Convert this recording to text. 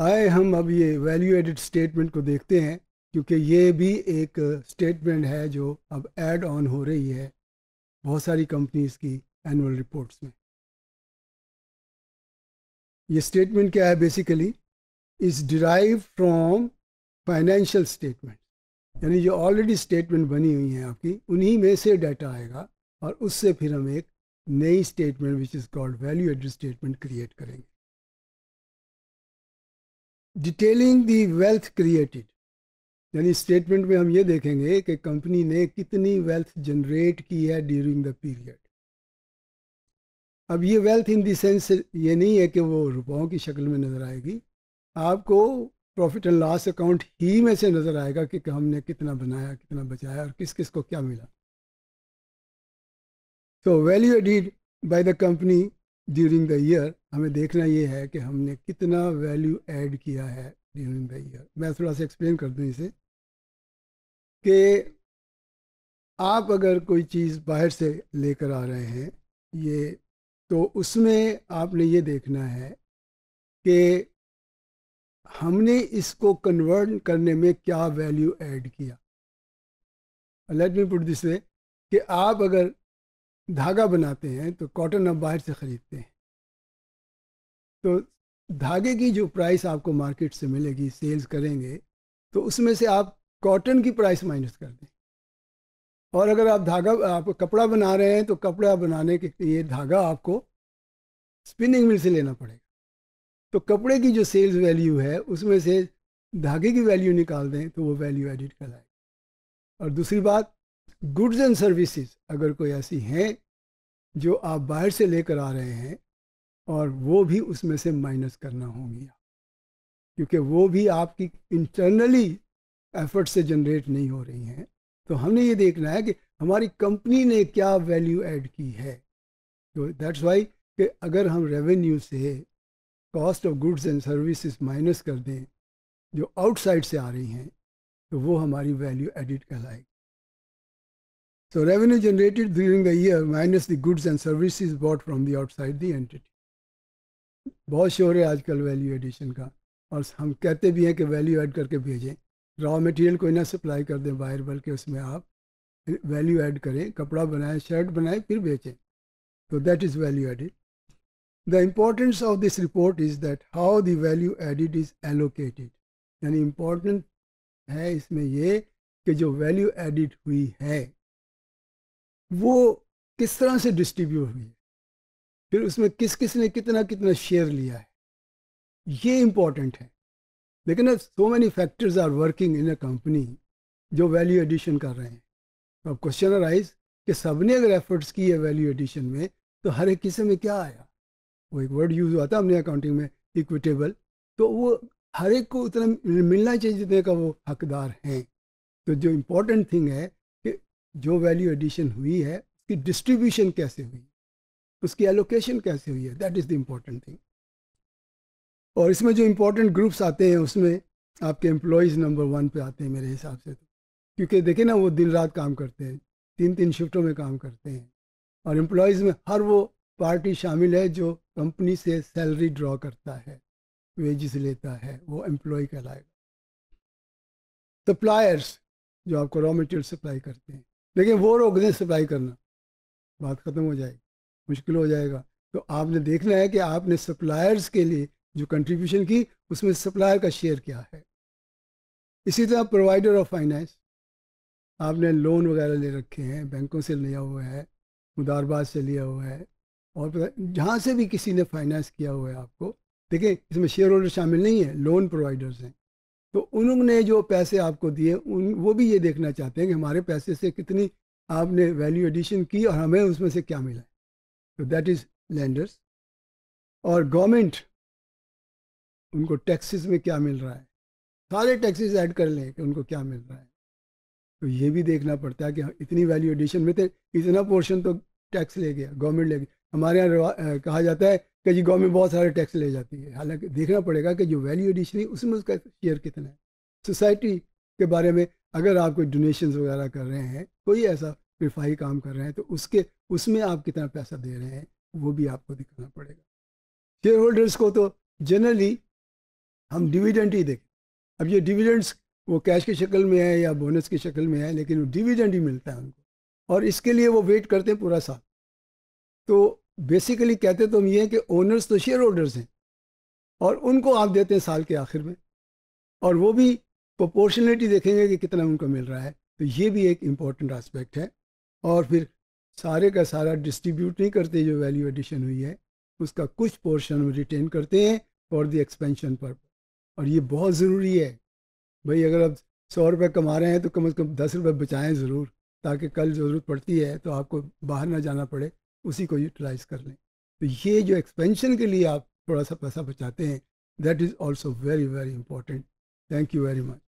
आए हम अब ये वैल्यू एडिड स्टेटमेंट को देखते हैं क्योंकि ये भी एक स्टेटमेंट है जो अब एड ऑन हो रही है बहुत सारी कंपनीज की एनुअल रिपोर्ट्स में ये स्टेटमेंट क्या है basically is derive from financial statement यानी जो ऑलरेडी स्टेटमेंट बनी हुई है आपकी उन्हीं में से डाटा आएगा और उससे फिर हम एक नई statement which is called value added statement create करेंगे डिटेलिंग दी वेल्थ क्रिएटेड यानी स्टेटमेंट में हम ये देखेंगे कि कंपनी ने कितनी वेल्थ जनरेट की है ड्यूरिंग द पीरियड अब ये वेल्थ इन दी सेंस ये नहीं है कि वो रुपयों की शक्ल में नज़र आएगी आपको प्रॉफिट एंड लॉस अकाउंट ही में से नज़र आएगा कि हमने कितना बनाया कितना बचाया और किस किस को क्या मिला तो value added by the company during the year हमें देखना ये है कि हमने कितना वैल्यू ऐड किया है ड्यूरिंग द ईयर मैं थोड़ा सा एक्सप्लेन कर दूँ इसे कि आप अगर कोई चीज़ बाहर से लेकर आ रहे हैं ये तो उसमें आपने ये देखना है कि हमने इसको कन्वर्ट करने में क्या वैल्यू ऐड किया let me put this way कि आप अगर धागा बनाते हैं तो कॉटन आप बाहर से ख़रीदते हैं तो धागे की जो प्राइस आपको मार्केट से मिलेगी सेल्स करेंगे तो उसमें से आप कॉटन की प्राइस माइनस कर दें और अगर आप धागा आप कपड़ा बना रहे हैं तो कपड़ा बनाने के लिए धागा आपको स्पिनिंग मिल से लेना पड़ेगा तो कपड़े की जो सेल्स वैल्यू है उसमें से धागे की वैल्यू निकाल दें तो वो वैल्यू एडिट कराएगा और दूसरी बात गुड्स एंड सर्विसेज अगर कोई ऐसी हैं जो आप बाहर से लेकर आ रहे हैं और वो भी उसमें से माइनस करना होंगी क्योंकि वो भी आपकी इंटरनली एफर्ट से जनरेट नहीं हो रही हैं तो हमने ये देखना है कि हमारी कंपनी ने क्या वैल्यू ऐड की है तो दैट्स वाई कि अगर हम रेवेन्यू से cost of goods and services minus कर दें जो आउटसाइड से आ रही हैं तो वो हमारी वैल्यू एडिट कहलाएगी So revenue generated during the year minus the goods and services bought from the outside the entity. बहुत शोर है आजकल वैल्यू एडिशन का और हम कहते भी हैं कि वैल्यू ऐड करके भेजें रॉ मटेरियल कोई ना सप्लाई कर दें बाहर बल्कि उसमें आप वैल्यू ऐड करें कपड़ा बनाएं शर्ट बनाएं फिर बेचें तो that is value added The importance of this report is that how the value added is allocated. यानी important है इसमें ये कि जो value added हुई है वो किस तरह से डिस्ट्रीब्यूट हुई है फिर उसमें किस किस ने कितना कितना शेयर लिया है ये इम्पोर्टेंट है लेकिन so many factors are working in a company जो वैल्यू एडिशन कर रहे हैं अब क्वेश्चन राइज कि सबने अगर एफर्ट्स किए वैल्यू एडिशन में तो हर एक किस्से में क्या आया वो एक वर्ड यूज़ हुआ था हमने अकाउंटिंग में इक्विटेबल तो वो हर एक को उतना मिलना चाहिए जितने का वो हकदार हैं तो जो इम्पोर्टेंट थिंग है जो वैल्यू एडिशन हुई है उसकी डिस्ट्रीब्यूशन कैसे हुई उसकी एलोकेशन कैसे हुई है that is the important thing और इसमें जो इम्पोर्टेंट ग्रुप्स आते हैं उसमें आपके एम्प्लॉयज़ नंबर वन पे आते हैं मेरे हिसाब से तो क्योंकि देखें ना वो दिन रात काम करते हैं तीन तीन शिफ्टों में काम करते हैं और एम्प्लॉयज़ में हर वो पार्टी शामिल है जो कंपनी से सैलरी ड्रॉ करता है वेजिस लेता है वो एम्प्लॉय कहलाएगा सप्लायर्स जो आपको रॉ मटेरियल सप्लाई करते हैं लेकिन वो रोक दें सप्लाई करना बात ख़त्म हो जाएगी मुश्किल हो जाएगा तो आपने देखना है कि आपने सप्लायर्स के लिए जो कंट्रीब्यूशन की उसमें सप्लायर का शेयर क्या है इसी तरह प्रोवाइडर ऑफ फाइनेंस आपने लोन वगैरह ले रखे हैं बैंकों से लिया हुआ है मुदारबाद से लिया हुआ है और जहाँ से भी किसी ने फाइनेंस किया हुआ है आपको देखें इसमें शेयर होल्डर शामिल नहीं है लोन प्रोवाइडर्स हैं तो उन्होंने जो पैसे आपको दिए उन वो भी ये देखना चाहते हैं कि हमारे पैसे से कितनी आपने वैल्यू एडिशन की और हमें उसमें से क्या मिला तो दैट इज़ लैंडर्स और गवर्नमेंट उनको टैक्सेस में क्या मिल रहा है सारे टैक्सेस ऐड कर लें कि उनको क्या मिल रहा है तो ये भी देखना पड़ता है कि हाँ, इतनी वैल्यू एडिशन में थे तो इतना पोर्शन तो टैक्स ले गया गवर्नमेंट ले गया हमारे यहाँ कहा जाता है कि जी गवर्नमेंट बहुत सारे टैक्स ले जाती है हालांकि देखना पड़ेगा कि जो वैल्यू एडिशन है उसमें उसका शेयर कितना है सोसाइटी के बारे में अगर आप कोई डोनेशन वगैरह कर रहे हैं कोई ऐसा रिफाही काम कर रहे हैं तो उसके उसमें आप कितना पैसा दे रहे हैं वो भी आपको दिखाना पड़ेगा शेयर होल्डर्स को तो जनरली हम डिविडेंट ही देखें अब ये डिविडेंट्स वो कैश की शक्ल में है या बोनस की शक्ल में है लेकिन वो डिविडेंट ही मिलता है उनको और इसके लिए वो वेट करते हैं पूरा साल तो बेसिकली कहते तो हम ये हैं कि ओनर्स तो शेयर होल्डर्स हैं और उनको आप देते हैं साल के आखिर में और वो भी प्रोपोर्शनलिटी देखेंगे कि कितना उनको मिल रहा है तो ये भी एक इम्पॉर्टेंट आस्पेक्ट है और फिर सारे का सारा डिस्ट्रीब्यूट नहीं करते जो वैल्यू एडिशन हुई है उसका कुछ पोर्शन हम रिटेन करते हैं फॉर द एक्सपेंशन पर और ये बहुत ज़रूरी है भाई अगर आप सौ रुपये कमा रहे हैं तो कम अज़ कम दस रुपये बचाएँ ज़रूर ताकि कल ज़रूरत पड़ती है तो आपको बाहर ना जाना पड़े उसी को यूटिलाइज कर लें तो ये जो एक्सपेंशन के लिए आप थोड़ा सा पैसा बचाते हैं that is also very very important thank you very much